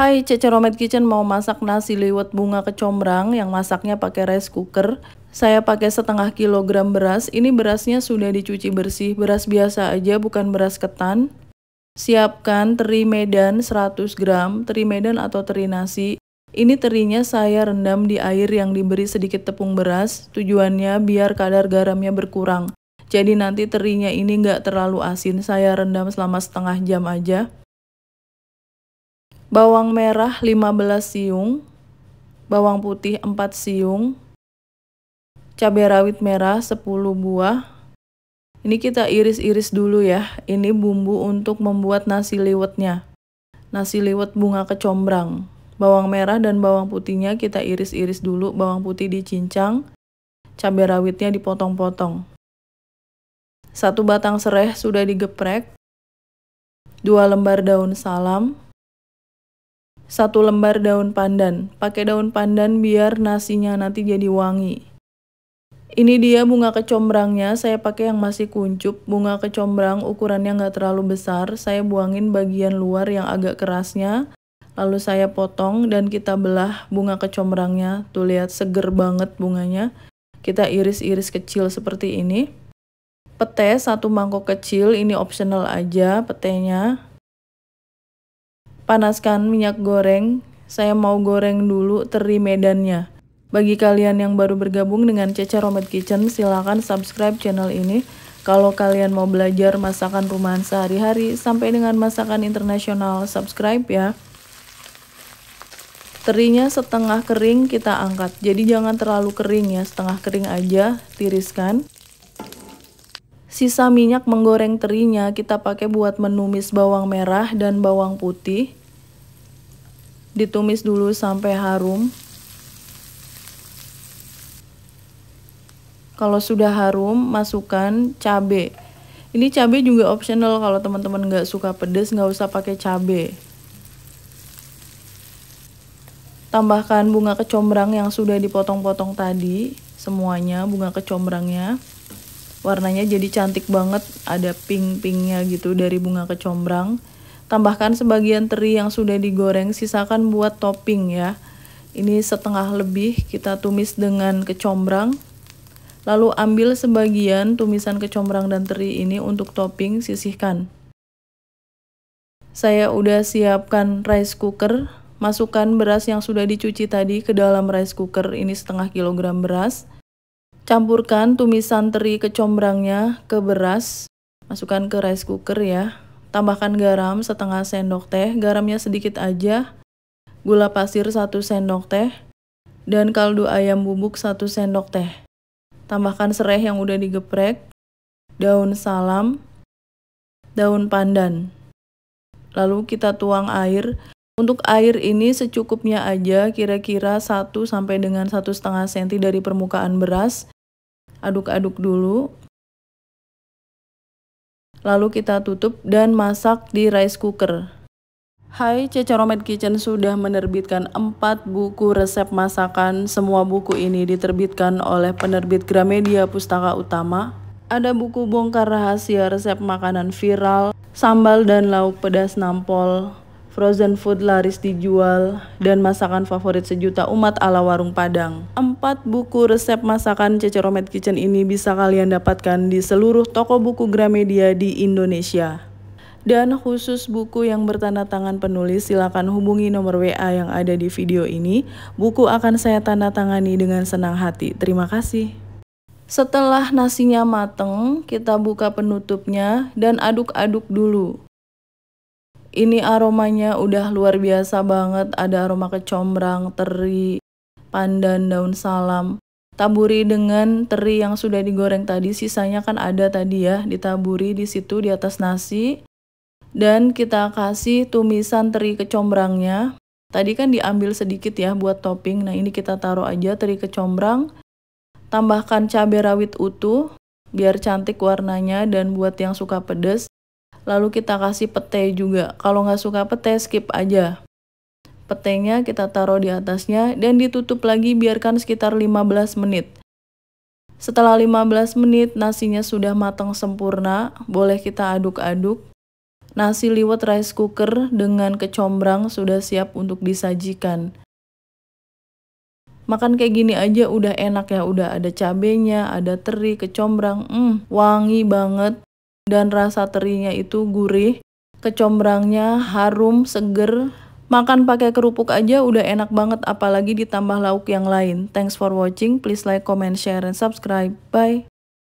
Hai Cece Romet Kitchen mau masak nasi liwet bunga kecombrang yang masaknya pakai rice cooker. Saya pakai setengah kilogram beras, ini berasnya sudah dicuci bersih, beras biasa aja bukan beras ketan. Siapkan teri medan 100 gram, teri medan atau teri nasi. Ini terinya saya rendam di air yang diberi sedikit tepung beras, tujuannya biar kadar garamnya berkurang. Jadi nanti terinya ini nggak terlalu asin, saya rendam selama setengah jam aja bawang merah 15 siung, bawang putih 4 siung, cabai rawit merah 10 buah. Ini kita iris-iris dulu ya. Ini bumbu untuk membuat nasi liwetnya. Nasi liwet bunga kecombrang. Bawang merah dan bawang putihnya kita iris-iris dulu, bawang putih dicincang, cabai rawitnya dipotong-potong. Satu batang serai sudah digeprek, dua lembar daun salam, satu lembar daun pandan. Pakai daun pandan biar nasinya nanti jadi wangi. Ini dia bunga kecombrangnya, saya pakai yang masih kuncup. Bunga kecombrang ukurannya nggak terlalu besar, saya buangin bagian luar yang agak kerasnya. Lalu saya potong dan kita belah bunga kecombrangnya. Tuh lihat seger banget bunganya. Kita iris-iris kecil seperti ini. Pete satu mangkok kecil, ini optional aja petenya. Panaskan minyak goreng, saya mau goreng dulu teri medannya. Bagi kalian yang baru bergabung dengan Cece Romet Kitchen, silahkan subscribe channel ini. Kalau kalian mau belajar masakan rumahan sehari-hari sampai dengan masakan internasional, subscribe ya. Terinya setengah kering kita angkat, jadi jangan terlalu kering ya, setengah kering aja, tiriskan. Sisa minyak menggoreng terinya kita pakai buat menumis bawang merah dan bawang putih ditumis dulu sampai harum. Kalau sudah harum, masukkan cabai. Ini cabai juga optional kalau teman-teman nggak suka pedas nggak usah pakai cabai. Tambahkan bunga kecombrang yang sudah dipotong-potong tadi, semuanya bunga kecombrangnya. Warnanya jadi cantik banget, ada pink-pinknya gitu dari bunga kecombrang. Tambahkan sebagian teri yang sudah digoreng, sisakan buat topping ya. Ini setengah lebih kita tumis dengan kecombrang. Lalu ambil sebagian tumisan kecombrang dan teri ini untuk topping sisihkan. Saya udah siapkan rice cooker. Masukkan beras yang sudah dicuci tadi ke dalam rice cooker. Ini setengah kilogram beras. Campurkan tumisan teri kecombrangnya ke beras. Masukkan ke rice cooker ya. Tambahkan garam setengah sendok teh, garamnya sedikit aja, gula pasir 1 sendok teh, dan kaldu ayam bubuk 1 sendok teh. Tambahkan serai yang udah digeprek, daun salam, daun pandan. Lalu kita tuang air. Untuk air ini secukupnya aja, kira-kira 1 sampai dengan 1,5 cm dari permukaan beras. Aduk-aduk dulu, Lalu kita tutup dan masak di rice cooker. Hai, Cecaromet Kitchen sudah menerbitkan 4 buku resep masakan. Semua buku ini diterbitkan oleh penerbit Gramedia Pustaka Utama. Ada buku bongkar rahasia resep makanan viral, sambal dan lauk pedas nampol, frozen food laris dijual, dan masakan favorit sejuta umat ala warung Padang. Empat buku resep masakan Ceceromet Kitchen ini bisa kalian dapatkan di seluruh toko buku Gramedia di Indonesia. Dan khusus buku yang bertanda tangan penulis silakan hubungi nomor WA yang ada di video ini. Buku akan saya tanda tangani dengan senang hati. Terima kasih. Setelah nasinya mateng, kita buka penutupnya dan aduk-aduk dulu ini aromanya udah luar biasa banget ada aroma kecombrang teri pandan daun salam taburi dengan teri yang sudah digoreng tadi sisanya kan ada tadi ya ditaburi di situ di atas nasi dan kita kasih tumisan teri kecombrangnya tadi kan diambil sedikit ya buat topping nah ini kita taruh aja teri kecombrang tambahkan cabai rawit utuh biar cantik warnanya dan buat yang suka pedas lalu kita kasih pete juga. Kalau nggak suka pete, skip aja. Petenya kita taruh di atasnya dan ditutup lagi biarkan sekitar 15 menit. Setelah 15 menit, nasinya sudah matang sempurna, boleh kita aduk-aduk. Nasi liwet rice cooker dengan kecombrang sudah siap untuk disajikan. Makan kayak gini aja udah enak ya, udah ada cabenya, ada teri, kecombrang, hmm, wangi banget dan rasa terinya itu gurih, kecombrangnya harum, seger. Makan pakai kerupuk aja udah enak banget apalagi ditambah lauk yang lain. Thanks for watching, please like, comment, share, and subscribe. Bye!